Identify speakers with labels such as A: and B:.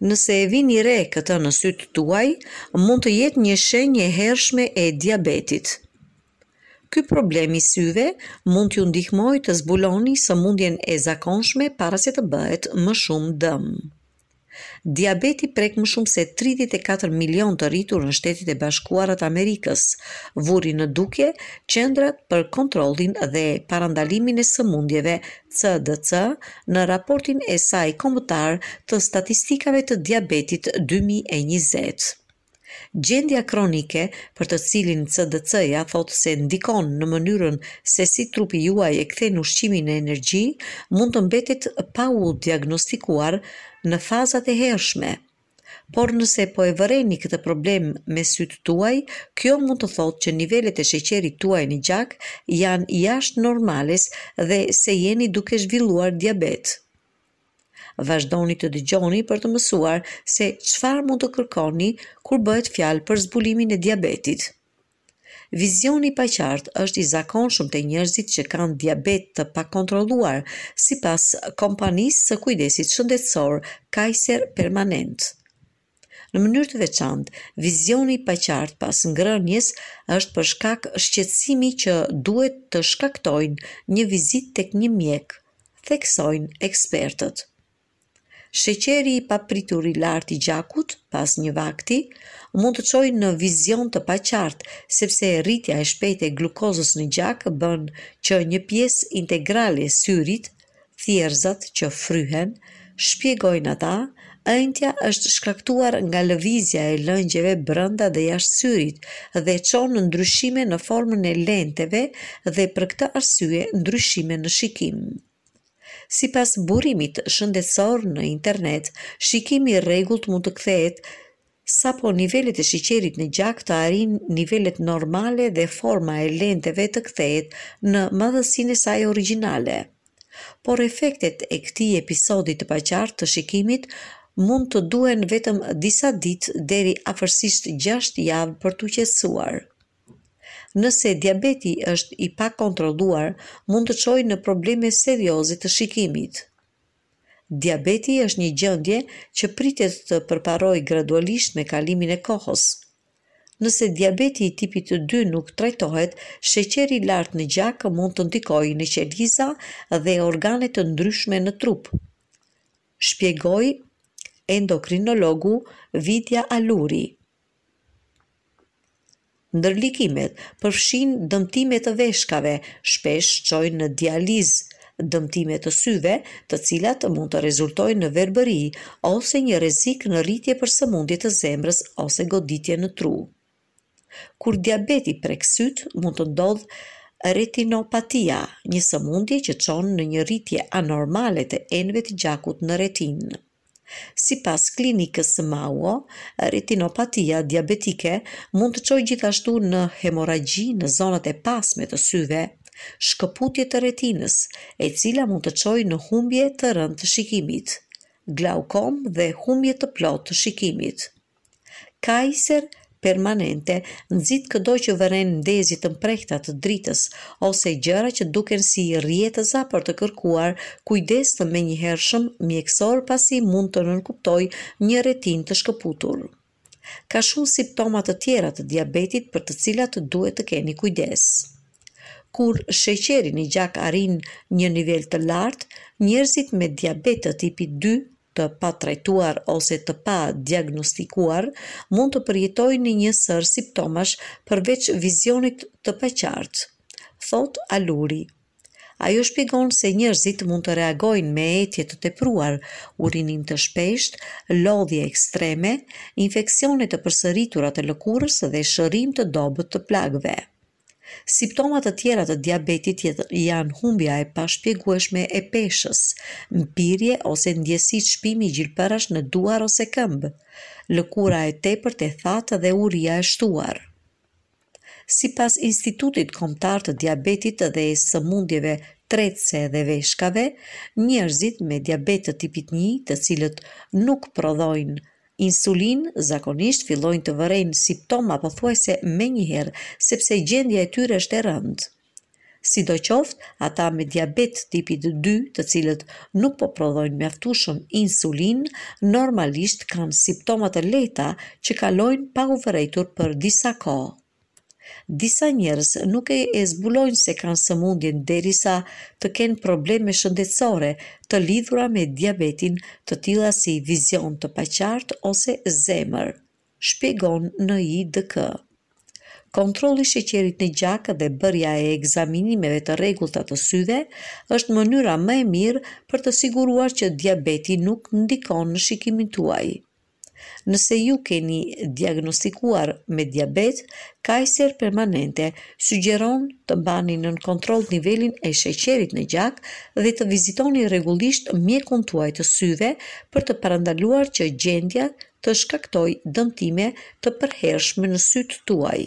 A: Nëse e vini re këtë në sytë tuaj, mund të jetë një shenjë e hershme e diabetit. Ky problemi syve mund t'ju ndihmojë të zbuloni sëmundjen e zakonshme para se të bëhet më shumë dëm. Diabeti prek më shumë se 34 milion të rritur në shtetit e bashkuarat Amerikës, vuri në duke, qëndrat për kontrolin dhe parandalimin e sëmundjeve CDC në raportin e saj komutar të statistikave të diabetit 2020. Gjendja kronike për të cilin CDC-ja thotë se ndikon në mënyrën se si trupi juaj e kthen ushqimin e energji mund të mbetit pa u diagnostikuar në fazat e hershme, por nëse po e vëreni këtë problem me sytë tuaj, kjo mund të thotë që nivellet e sheqerit tuaj në gjak janë jashtë normales dhe se jeni duke zhvilluar diabet. Vazhdoni të dëgjoni për të mësuar se çfarë mund të kërkoni kur bëhet fjalë për zbulimin e diabetit. Vizioni i paqartë është i zakonshëm te njerëzit që kanë diabet të pakontrolluar, sipas kompanisë së kujdesit shëndetësor Kaiser Permanente. Në mënyrë të veçantë, vizioni i paqartë pas ngrënjes është për shkak shqetësimi që duhet të shkaktojnë një vizitë tek një mjek, theksojnë ekspertët. Sheqeri i papritur i lartë i gjakut, pas një vakti, mund të çojë në vizion të paqartë, sepse rritja e shpejtë e glukozës në gjak bën që një pjesë integrale e syrit, thjerzat që fryhen, shpjegojnë ata, ëntja është shkaktuar nga lëvizja e lëngjeve brenda dhe jashtë syrit dhe çon në ndryshime në formën e lenteve dhe për këtë arsye ndryshime në shikim. Si pas burimit shëndetsor në internet, shikimi regullt mund të kthehet sa po nivellet e shqeqerit në gjak të arin nivellet normale dhe forma e lenteve të kthehet në madhësin e saj originale. Por efektet e këti episodit të paqartë të shikimit mund të duen vetëm disa ditë deri afërsisht 6 javë për të qesuar nëse diabeti është i pa kontroluar, mund të qojë në probleme seriozit të shikimit. Diabeti është një gjëndje që pritet të përparoj gradualisht me kalimin e kohës. Nëse diabeti i tipit të 2 nuk trajtohet, sheqeri lartë në gjakë mund të ndikojë në qeliza dhe organet të ndryshme në trup. Shpjegoj endokrinologu Vidja Aluri ndërlikimet përfshin dëmtime të veshkave, shpesh qojnë në dializ, dëmtime të syve, të cilat mund të rezultojnë në verbëri ose një rezik në rritje për sëmundje të zemrës ose goditje në tru. Kur diabeti preksyt, mund të ndodhë retinopatia, një sëmundje që qonë në një rritje anormale të enve të gjakut në retinë. Si pas klinikës së Mauo, retinopatia diabetike mund të qoj gjithashtu në hemoragji në zonat e pasme të syve, shkëputje të retinës, e cila mund të qoj në humbje të rënd të shikimit, glaukom dhe humbje të plot të shikimit. Kaiser, permanente, nëzit këdo që vëren ndezit të mprehta të dritës, ose gjëra që duken si rjetëza për të kërkuar, kujdes të me një hershëm mjekësor pasi mund të nënkuptoj një retin të shkëputur. Ka shumë simptomat të tjera të diabetit për të cilat duhet të keni kujdes. Kur sheqeri një gjak arin një nivel të lartë, njerëzit me diabetet tipi 2 të pa trajtuar ose të pa diagnostikuar mund të përjetoj një një sërë siptomash përveç vizionit të peqartë, thot Aluri. Ajo shpjegon se njerëzit mund të reagojnë me etje të tepruar, urinim të shpeshtë, lodhje ekstreme, infeksione të përsëritura të lëkurës dhe shërim të dobët të plagëve. Siptomat të tjera të diabetit janë humbja e pashpjegueshme e peshës, mbirje ose ndjesi shpimi gjilpërash në duar ose këmbë, lëkura e tepërt e thatë dhe uria e shtuar. Si pas Institutit Komtar të Diabetit dhe e sëmundjeve tretëse dhe veshkave, njerëzit me diabet të tipit 1, të cilët nuk prodhojnë Insulin zakonisht fillojnë të vërejnë siptoma pothuajse thuaj me njëherë, sepse gjendje e tyre është e rëndë. Si do qoftë, ata me diabet tipit 2 të cilët nuk po prodhojnë me insulin, normalisht kanë siptomat e leta që kalojnë pa u vërejtur për disa kohë disa njerëz nuk e, e zbulojnë se kanë sëmundjen derisa të kenë probleme shëndetësore të lidhura me diabetin, të tilla si vizion të paqartë ose zemër, shpjegon në IDK. Kontrolli i sheqerit në gjakë dhe bërja e ekzaminimeve të rregullt të syve është mënyra më e mirë për të siguruar që diabeti nuk ndikon në shikimin tuaj. Nëse ju keni diagnostikuar me diabet, kajser permanente sugjeron të bani në kontrol nivelin e sheqerit në gjak dhe të vizitoni regullisht mjekun tuaj të syve për të parandaluar që gjendja të shkaktoj dëmtime të përhershme në sytë tuaj.